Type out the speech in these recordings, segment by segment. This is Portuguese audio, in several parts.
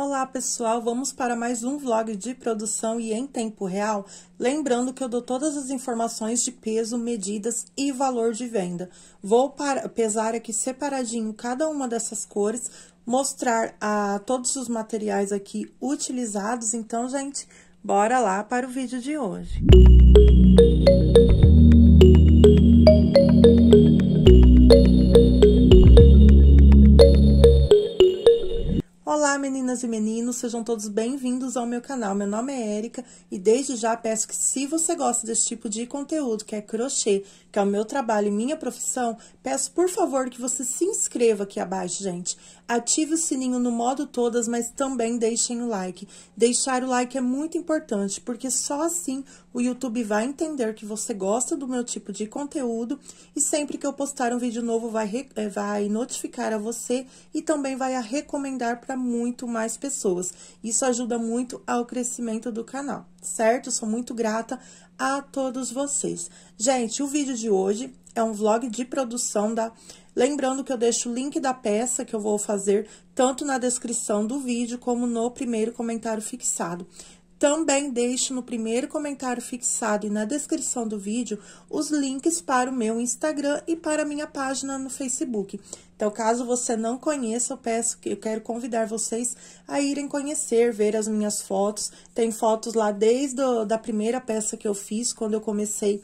Olá pessoal, vamos para mais um vlog de produção e em tempo real, lembrando que eu dou todas as informações de peso, medidas e valor de venda. Vou para, pesar aqui separadinho cada uma dessas cores, mostrar a, todos os materiais aqui utilizados, então gente, bora lá para o vídeo de hoje. Música Olá, meninas e meninos, sejam todos bem-vindos ao meu canal. Meu nome é Érica e desde já peço que, se você gosta desse tipo de conteúdo, que é crochê, que é o meu trabalho e minha profissão, peço por favor que você se inscreva aqui abaixo, gente. Ative o sininho no modo todas, mas também deixem o like. Deixar o like é muito importante, porque só assim o YouTube vai entender que você gosta do meu tipo de conteúdo e sempre que eu postar um vídeo novo vai, eh, vai notificar a você e também vai a recomendar para muitos muito mais pessoas. Isso ajuda muito ao crescimento do canal, certo? Sou muito grata a todos vocês. Gente, o vídeo de hoje é um vlog de produção da Lembrando que eu deixo o link da peça que eu vou fazer tanto na descrição do vídeo como no primeiro comentário fixado. Também deixo no primeiro comentário fixado e na descrição do vídeo os links para o meu Instagram e para a minha página no Facebook. Então, caso você não conheça, eu peço que eu quero convidar vocês a irem conhecer, ver as minhas fotos. Tem fotos lá desde a da primeira peça que eu fiz, quando eu comecei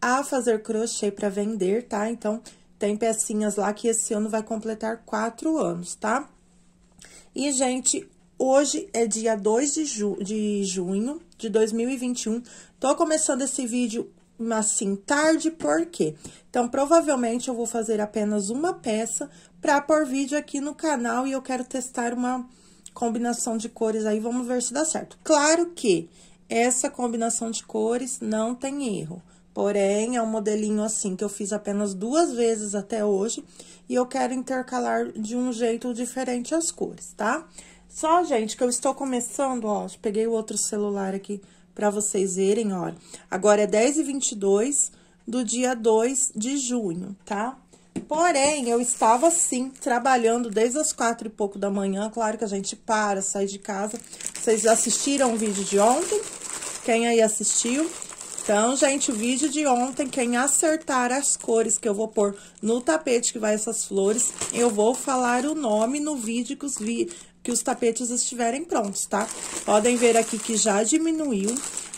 a fazer crochê para vender, tá? Então, tem pecinhas lá que esse ano vai completar quatro anos, tá? E, gente, Hoje é dia 2 de, ju de junho de 2021. Tô começando esse vídeo assim tarde, por quê? Então, provavelmente eu vou fazer apenas uma peça para pôr vídeo aqui no canal e eu quero testar uma combinação de cores aí, vamos ver se dá certo. Claro que essa combinação de cores não tem erro. Porém, é um modelinho assim que eu fiz apenas duas vezes até hoje e eu quero intercalar de um jeito diferente as cores, tá? Tá? Só, gente, que eu estou começando, ó, peguei o outro celular aqui para vocês verem, ó. Agora é 10h22 do dia 2 de junho, tá? Porém, eu estava, sim, trabalhando desde as quatro e pouco da manhã. Claro que a gente para, sai de casa. Vocês assistiram o vídeo de ontem? Quem aí assistiu? Então, gente, o vídeo de ontem, quem acertar as cores que eu vou pôr no tapete que vai essas flores, eu vou falar o nome no vídeo que os, vi que os tapetes estiverem prontos, tá? Podem ver aqui que já diminuiu.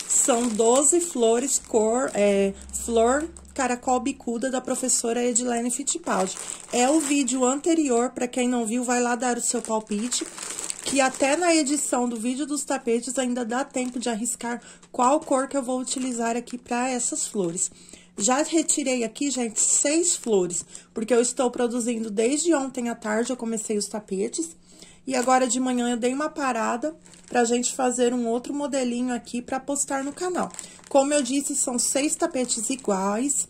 São 12 flores cor, é, flor caracol bicuda da professora Edilene Fittipaldi. É o vídeo anterior, para quem não viu, vai lá dar o seu palpite que até na edição do vídeo dos tapetes ainda dá tempo de arriscar qual cor que eu vou utilizar aqui para essas flores. Já retirei aqui, gente, seis flores, porque eu estou produzindo desde ontem à tarde, eu comecei os tapetes. E agora de manhã eu dei uma parada pra gente fazer um outro modelinho aqui pra postar no canal. Como eu disse, são seis tapetes iguais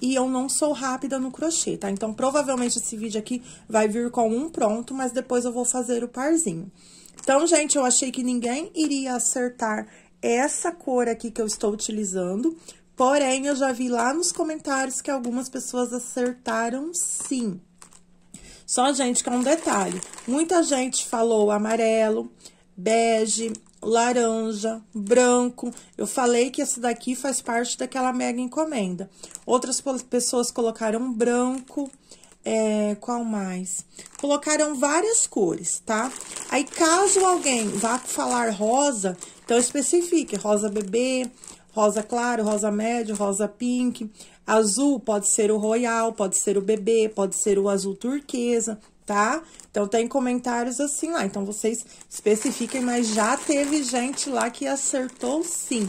e eu não sou rápida no crochê, tá? Então, provavelmente esse vídeo aqui vai vir com um pronto, mas depois eu vou fazer o parzinho. Então, gente, eu achei que ninguém iria acertar essa cor aqui que eu estou utilizando, Porém, eu já vi lá nos comentários que algumas pessoas acertaram sim. Só, gente, que é um detalhe. Muita gente falou amarelo, bege, laranja, branco. Eu falei que esse daqui faz parte daquela mega encomenda. Outras pessoas colocaram branco. É, qual mais? Colocaram várias cores, tá? Aí, caso alguém vá falar rosa, então especifique. Rosa bebê, rosa claro, rosa médio, rosa pink. Azul pode ser o royal, pode ser o bebê, pode ser o azul turquesa, tá? Então, tem comentários assim lá. Então, vocês especifiquem, mas já teve gente lá que acertou sim.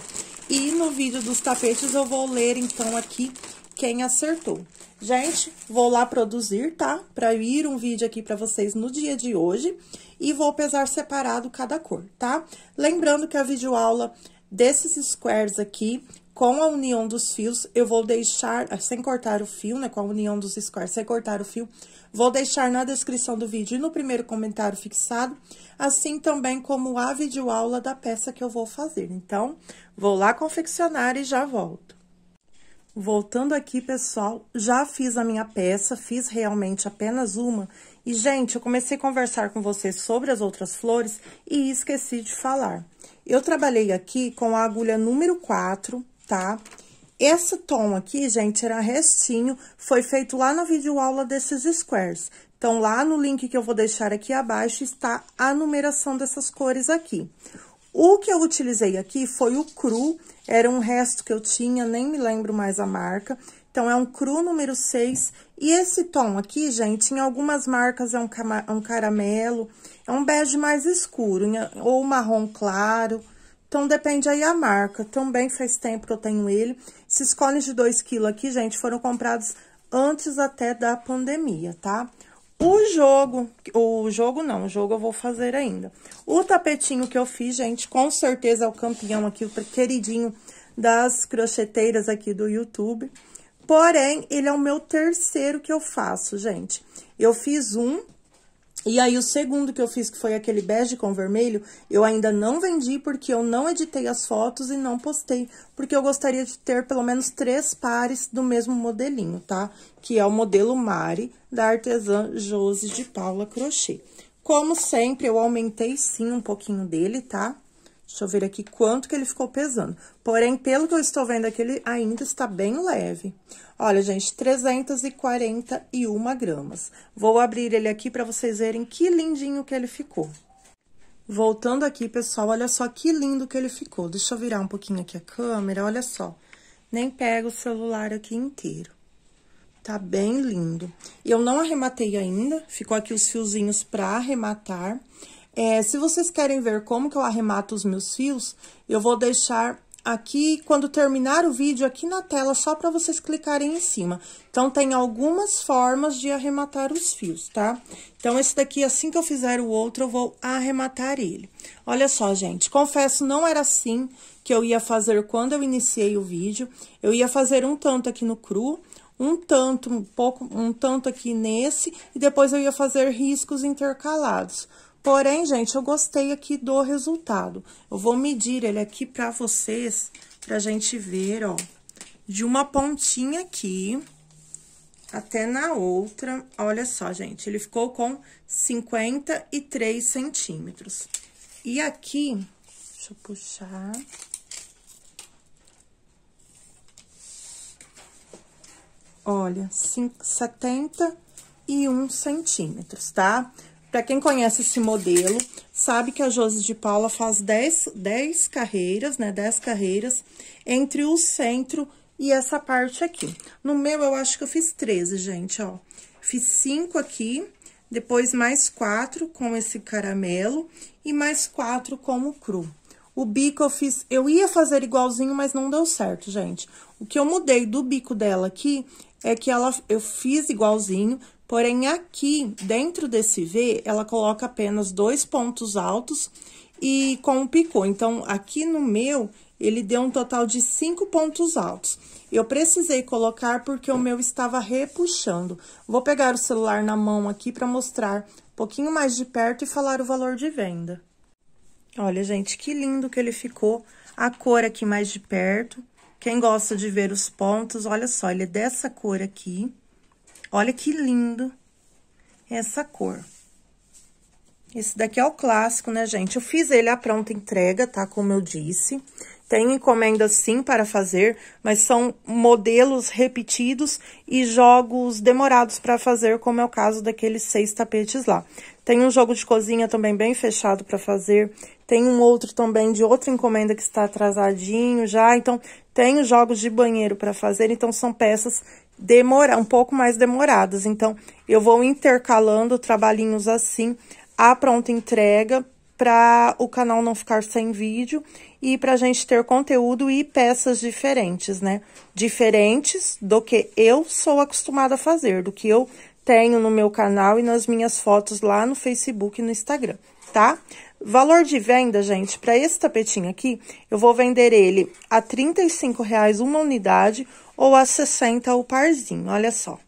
E no vídeo dos tapetes eu vou ler, então, aqui quem acertou. Gente, vou lá produzir, tá? Pra ir um vídeo aqui pra vocês no dia de hoje. E vou pesar separado cada cor, tá? Lembrando que a videoaula desses squares aqui, com a união dos fios, eu vou deixar, ah, sem cortar o fio, né, com a união dos squares, sem cortar o fio, vou deixar na descrição do vídeo e no primeiro comentário fixado, assim também como a videoaula da peça que eu vou fazer. Então, vou lá confeccionar e já volto. Voltando aqui, pessoal, já fiz a minha peça, fiz realmente apenas uma. E, gente, eu comecei a conversar com vocês sobre as outras flores e esqueci de falar. Eu trabalhei aqui com a agulha número 4, tá? Esse tom aqui, gente, era restinho, foi feito lá na videoaula desses squares. Então, lá no link que eu vou deixar aqui abaixo está a numeração dessas cores aqui. O que eu utilizei aqui foi o cru, era um resto que eu tinha, nem me lembro mais a marca. Então, é um cru número 6. E esse tom aqui, gente, em algumas marcas é um, um caramelo, é um bege mais escuro, ou marrom claro. Então, depende aí a marca. Também faz tempo que eu tenho ele. Esses cones de 2 kg aqui, gente, foram comprados antes até da pandemia, tá? O jogo, o jogo não, o jogo eu vou fazer ainda. O tapetinho que eu fiz, gente, com certeza é o campeão aqui, o queridinho das crocheteiras aqui do YouTube. Porém, ele é o meu terceiro que eu faço, gente. Eu fiz um e aí, o segundo que eu fiz, que foi aquele bege com vermelho, eu ainda não vendi porque eu não editei as fotos e não postei, porque eu gostaria de ter pelo menos três pares do mesmo modelinho, tá? Que é o modelo Mari, da artesã Josi de Paula Crochê. Como sempre, eu aumentei sim um pouquinho dele, tá? Deixa eu ver aqui quanto que ele ficou pesando. Porém, pelo que eu estou vendo aqui, ele ainda está bem leve. Olha, gente, 341 gramas. Vou abrir ele aqui para vocês verem que lindinho que ele ficou. Voltando aqui, pessoal, olha só que lindo que ele ficou. Deixa eu virar um pouquinho aqui a câmera, olha só. Nem pega o celular aqui inteiro. Tá bem lindo. Eu não arrematei ainda, ficou aqui os fiozinhos para arrematar. É, se vocês querem ver como que eu arremato os meus fios, eu vou deixar aqui, quando terminar o vídeo, aqui na tela, só para vocês clicarem em cima. Então, tem algumas formas de arrematar os fios, tá? Então, esse daqui, assim que eu fizer o outro, eu vou arrematar ele. Olha só, gente, confesso, não era assim que eu ia fazer quando eu iniciei o vídeo. Eu ia fazer um tanto aqui no cru, um tanto, um pouco, um tanto aqui nesse, e depois eu ia fazer riscos intercalados. Porém, gente, eu gostei aqui do resultado. Eu vou medir ele aqui pra vocês, pra gente ver, ó. De uma pontinha aqui até na outra. Olha só, gente, ele ficou com 53 centímetros. E aqui, deixa eu puxar... Olha, 71 centímetros, tá? Tá? Para quem conhece esse modelo, sabe que a Josi de Paula faz 10, carreiras, né? 10 carreiras entre o centro e essa parte aqui. No meu, eu acho que eu fiz 13, gente, ó. Fiz 5 aqui, depois mais 4 com esse caramelo e mais 4 com o cru. O bico eu fiz, eu ia fazer igualzinho, mas não deu certo, gente. O que eu mudei do bico dela aqui é que ela, eu fiz igualzinho, Porém, aqui, dentro desse V, ela coloca apenas dois pontos altos e com um picô. Então, aqui no meu, ele deu um total de cinco pontos altos. Eu precisei colocar porque o meu estava repuxando. Vou pegar o celular na mão aqui para mostrar um pouquinho mais de perto e falar o valor de venda. Olha, gente, que lindo que ele ficou. A cor aqui mais de perto. Quem gosta de ver os pontos, olha só, ele é dessa cor aqui. Olha que lindo essa cor. Esse daqui é o clássico, né, gente? Eu fiz ele à pronta entrega, tá? Como eu disse. Tem encomenda, sim, para fazer, mas são modelos repetidos e jogos demorados para fazer, como é o caso daqueles seis tapetes lá. Tem um jogo de cozinha também bem fechado para fazer. Tem um outro também de outra encomenda que está atrasadinho já. Então, tem jogos de banheiro para fazer. Então, são peças demora, um pouco mais demoradas. Então, eu vou intercalando trabalhinhos assim, a pronta entrega, para o canal não ficar sem vídeo e para a gente ter conteúdo e peças diferentes, né? Diferentes do que eu sou acostumada a fazer, do que eu tenho no meu canal e nas minhas fotos lá no Facebook e no Instagram, tá? Valor de venda, gente, para esse tapetinho aqui, eu vou vender ele a R$35,00 reais uma unidade ou a 60 o parzinho, olha só.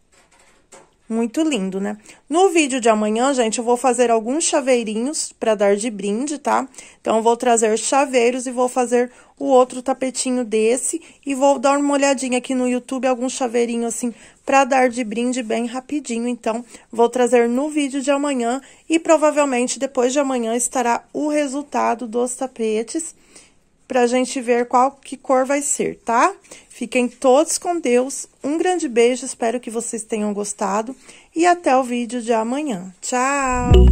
Muito lindo, né? No vídeo de amanhã, gente, eu vou fazer alguns chaveirinhos para dar de brinde, tá? Então, vou trazer chaveiros e vou fazer o outro tapetinho desse. E vou dar uma olhadinha aqui no YouTube, algum chaveirinho assim, para dar de brinde bem rapidinho. Então, vou trazer no vídeo de amanhã e provavelmente depois de amanhã estará o resultado dos tapetes para a gente ver qual que cor vai ser, tá? Fiquem todos com Deus. Um grande beijo, espero que vocês tenham gostado. E até o vídeo de amanhã. Tchau!